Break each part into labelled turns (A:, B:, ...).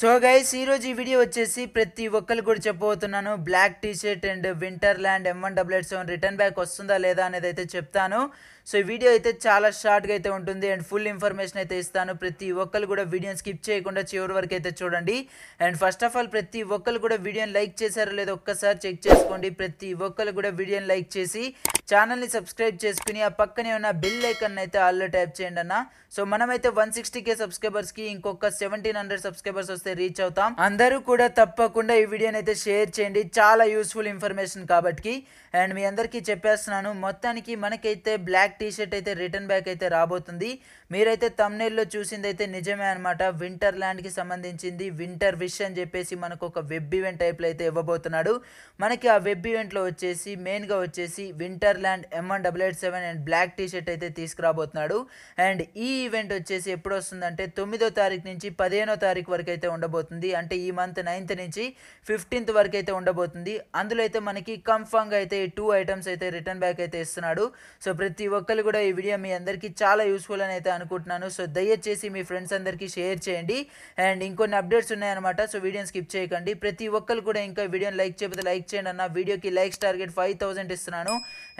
A: so guys ఈరోజు ఈ video వచ్చేసి ప్రతి ఒక్కరు కూడా చెప్పబోతున్నాను black T shirt and winter land M one W seven return back వస్తుందా లేదా అనేది అయితే చెప్తాను సో ఈ వీడియో అయితే చాలా షార్ట్గా అయితే ఉంటుంది అండ్ ఫుల్ ఇన్ఫర్మేషన్ అయితే ఇస్తాను ప్రతి ఒక్కరు కూడా వీడియోని స్కిప్ చేయకుండా చివరి వరకు అయితే చూడండి అండ్ ఫస్ట్ ఆఫ్ ఆల్ ప్రతి ఒక్కరు కూడా వీడియోని లైక్ చేశారో లేదో ఒక్కసారి చెక్ చేసుకోండి ప్రతి ఒక్కరు కూడా వీడియోని లైక్ చేసి ఛానల్ని సబ్స్క్రైబ్ చేసుకుని ఆ పక్కనే ఉన్న బిల్ ఐకన్ అయితే ఆల్లో ట్యాప్ చేయండి అన్న సో మనమైతే వన్ సిక్స్టీ కే సబ్స్క్రైబర్స్కి ఇంకొక సెవెంటీన్ హండ్రెడ్ సబ్స్క్రైబర్స్ వస్తే రీచ్ అవుతాం అందరూ కూడా తప్పకుండా ఈ వీడియోని అయితే షేర్ చేయండి చాలా యూస్ఫుల్ ఇన్ఫర్మేషన్ కాబట్టి అండ్ మీ అందరికీ చెప్పేస్తున్నాను మొత్తానికి మనకైతే బ్లాక్ టీ షర్ట్ అయితే రిటర్న్ బ్యాక్ అయితే రాబోతుంది మీరైతే తమ్నేల్లో చూసింది అయితే నిజమే అనమాట వింటర్ ల్యాండ్కి సంబంధించింది వింటర్ విష్ అని చెప్పేసి మనకు ఒక వెబ్ ఈవెంట్ టైప్లో అయితే ఇవ్వబోతున్నాడు మనకి ఆ వెబ్ ఈవెంట్లో వచ్చేసి మెయిన్గా వచ్చేసి winter land M N double eight seven and black T shirt అయితే తీసుకురాబోతున్నాడు అండ్ ఈ ఈవెంట్ వచ్చేసి ఎప్పుడు వస్తుందంటే తొమ్మిదో తారీఖు నుంచి పదిహేనో తారీఖు వరకు అయితే ఉండబోతుంది అంటే ఈ మంత్ నైన్త్ నుంచి ఫిఫ్టీన్త్ వరకు అయితే ఉండబోతుంది అందులో అయితే మనకి కన్ఫామ్గా అయితే టూ ఐటమ్స్ అయితే రిటర్న్ బ్యాక్ అయితే ఇస్తున్నాడు సో ప్రతి ఒక్క శ్రోతలు కూడా ఈ వీడియో మీ అందరికీ చాలా యూస్ఫుల్ అని అయితే అనుకుంటున్నాను సో దయచేసి మీ ఫ్రెండ్స్ అందరికీ షేర్ చేయండి అండ్ ఇంకొన్ని అప్డేట్స్ ఉన్నాయన్నమాట సో వీడియోని స్కిప్ చేయకండి ప్రతి ఒక్కరు కూడా ఇంకా వీడియోని లైక్ చేయబోతే లైక్ చేయండి అన్న వీడియోకి లైక్స్ టార్గెట్ ఫైవ్ థౌసండ్ ఇస్తున్నాను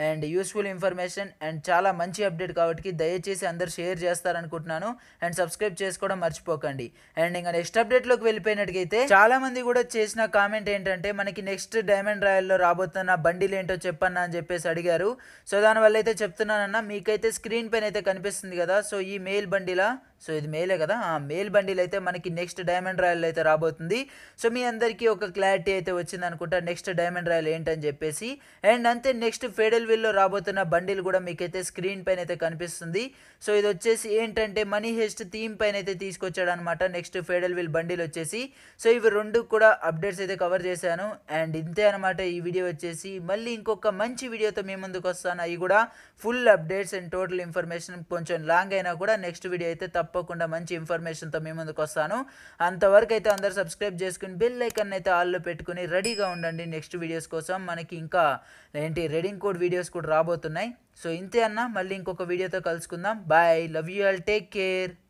A: అండ్ యూస్ఫుల్ ఇన్ఫర్మేషన్ అండ్ చాలా మంచి అప్డేట్ కాబట్టి దయచేసి అందరు షేర్ చేస్తారనుకుంటున్నాను అండ్ సబ్స్క్రైబ్ చేసుకోవడం మర్చిపోకండి అండ్ ఇంకా నెక్స్ట్ అప్డేట్లోకి వెళ్ళిపోయినట్టుకైతే చాలా మంది కూడా చేసిన కామెంట్ ఏంటంటే మనకి నెక్స్ట్ డైమండ్ రాయల్లో రాబోతున్న బండిలు ఏంటో చెప్పన్నా అని చెప్పేసి అడిగారు సో దానివల్ల అయితే చెప్తున్నాను మీకైతే స్క్రీన్ పైన అయితే కనిపిస్తుంది కదా సో ఈ మెయిల్ బండిలా సో ఇది మేలే కదా ఆ మేల్ బండిలు అయితే మనకి నెక్స్ట్ డైమండ్ రాయల్ అయితే రాబోతుంది సో మీ అందరికీ ఒక క్లారిటీ అయితే వచ్చింది అనుకుంటా నెక్స్ట్ డైమండ్ రాయల్ ఏంటని చెప్పేసి అండ్ అంతే నెక్స్ట్ ఫెడల్ వీల్లో రాబోతున్న బండిలు కూడా మీకైతే స్క్రీన్ పైన అయితే కనిపిస్తుంది సో ఇది వచ్చేసి ఏంటంటే మనీ హెస్ట్ థీమ్ పైన అయితే తీసుకొచ్చాడు అనమాట నెక్స్ట్ ఫెడల్ వీల్ బండిల్ వచ్చేసి సో ఇవి రెండు కూడా అప్డేట్స్ అయితే కవర్ చేశాను అండ్ ఇంతే అనమాట ఈ వీడియో వచ్చేసి మళ్ళీ ఇంకొక మంచి వీడియోతో మీ ముందుకు వస్తాను అవి కూడా full updates and total information కొంచెం లాంగ్ అయినా కూడా నెక్స్ట్ వీడియో అయితే తప్ప తప్పకుండా మంచి ఇన్ఫర్మేషన్తో మీ ముందుకు వస్తాను అంతవరకు అయితే అందరు సబ్స్క్రైబ్ చేసుకుని బెల్ లైకన్ అయితే ఆల్లో పెట్టుకుని రెడీగా ఉండండి నెక్స్ట్ వీడియోస్ కోసం మనకి ఇంకా ఏంటి రెడింగ్ కోడ్ వీడియోస్ కూడా రాబోతున్నాయి సో ఇంతే అన్న మళ్ళీ ఇంకొక వీడియోతో కలుసుకుందాం bye love you all take care